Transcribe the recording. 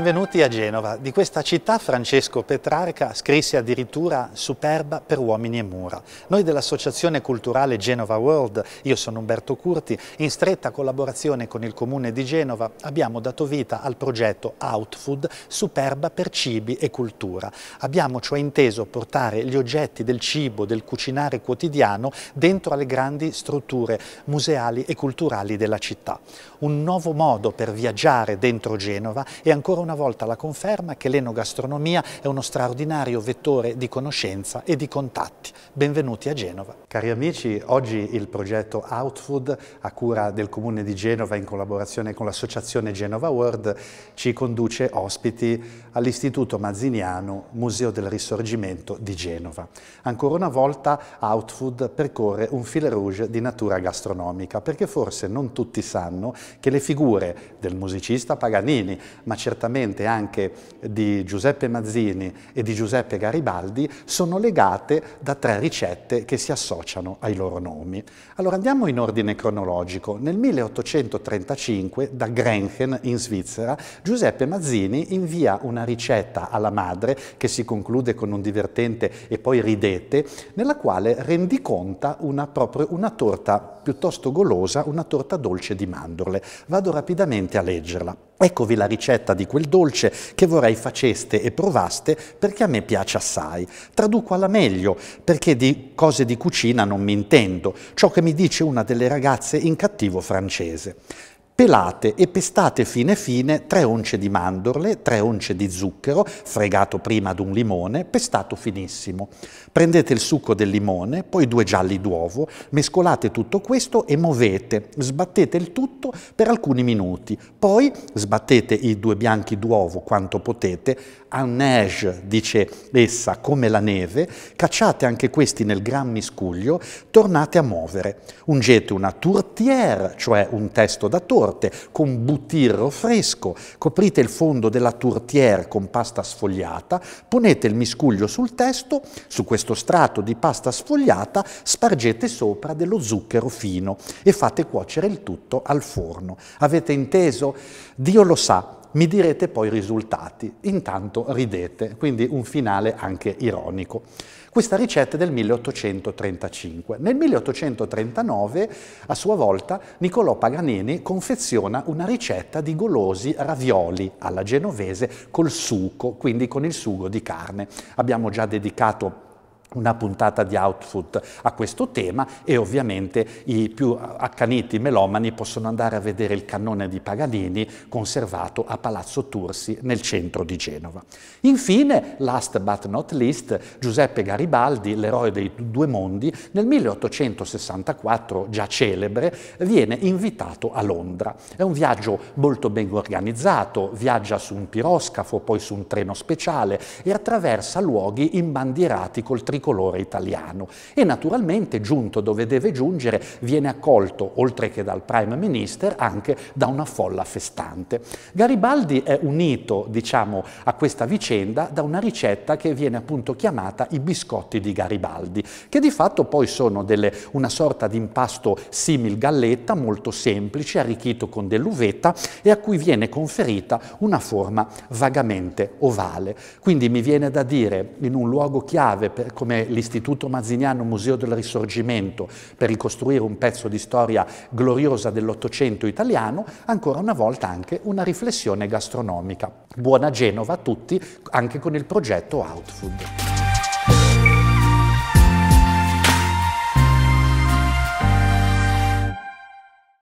Benvenuti a Genova. Di questa città Francesco Petrarca scrisse addirittura Superba per uomini e mura. Noi dell'Associazione Culturale Genova World, io sono Umberto Curti, in stretta collaborazione con il Comune di Genova abbiamo dato vita al progetto Outfood Superba per cibi e cultura. Abbiamo cioè inteso portare gli oggetti del cibo, del cucinare quotidiano dentro alle grandi strutture museali e culturali della città. Un nuovo modo per viaggiare dentro Genova e ancora una una volta la conferma che l'enogastronomia è uno straordinario vettore di conoscenza e di contatti. Benvenuti a Genova. Cari amici, oggi il progetto Outfood a cura del Comune di Genova in collaborazione con l'associazione Genova World ci conduce ospiti all'Istituto Mazziniano Museo del Risorgimento di Genova. Ancora una volta Outfood percorre un fil rouge di natura gastronomica perché forse non tutti sanno che le figure del musicista Paganini, ma certamente certamente anche di Giuseppe Mazzini e di Giuseppe Garibaldi, sono legate da tre ricette che si associano ai loro nomi. Allora andiamo in ordine cronologico. Nel 1835 da Grenchen in Svizzera Giuseppe Mazzini invia una ricetta alla madre che si conclude con un divertente e poi ridete, nella quale rendiconta una, proprio, una torta piuttosto golosa, una torta dolce di mandorle. Vado rapidamente a leggerla. Eccovi la ricetta di quel quel dolce che vorrei faceste e provaste perché a me piace assai. Traduco alla meglio perché di cose di cucina non mi intendo, ciò che mi dice una delle ragazze in cattivo francese. Pelate e pestate fine fine 3 once di mandorle, 3 once di zucchero, fregato prima ad un limone, pestato finissimo. Prendete il succo del limone, poi due gialli d'uovo, mescolate tutto questo e muovete, sbattete il tutto per alcuni minuti, poi sbattete i due bianchi d'uovo quanto potete, a neige, dice essa, come la neve, cacciate anche questi nel gran miscuglio, tornate a muovere. Ungete una tourtière, cioè un testo da torre, forte con butirro fresco, coprite il fondo della tourtière con pasta sfogliata, ponete il miscuglio sul testo, su questo strato di pasta sfogliata spargete sopra dello zucchero fino e fate cuocere il tutto al forno. Avete inteso? Dio lo sa, mi direte poi i risultati, intanto ridete, quindi un finale anche ironico. Questa ricetta è del 1835. Nel 1839, a sua volta, Niccolò Paganini confeziona una ricetta di golosi ravioli alla genovese col suco, quindi con il sugo di carne. Abbiamo già dedicato una puntata di output a questo tema e ovviamente i più accaniti melomani possono andare a vedere il cannone di Paganini conservato a Palazzo Tursi nel centro di Genova. Infine, last but not least, Giuseppe Garibaldi, l'eroe dei due mondi, nel 1864, già celebre, viene invitato a Londra. È un viaggio molto ben organizzato, viaggia su un piroscafo, poi su un treno speciale e attraversa luoghi imbandierati col tricolore tricolore italiano e naturalmente giunto dove deve giungere viene accolto, oltre che dal Prime Minister, anche da una folla festante. Garibaldi è unito, diciamo, a questa vicenda da una ricetta che viene appunto chiamata i biscotti di Garibaldi, che di fatto poi sono delle, una sorta di impasto simil galletta, molto semplice, arricchito con dell'uvetta e a cui viene conferita una forma vagamente ovale. Quindi mi viene da dire, in un luogo chiave per, come come l'Istituto Mazziniano Museo del Risorgimento per ricostruire un pezzo di storia gloriosa dell'Ottocento italiano, ancora una volta anche una riflessione gastronomica. Buona Genova a tutti, anche con il progetto Outfood.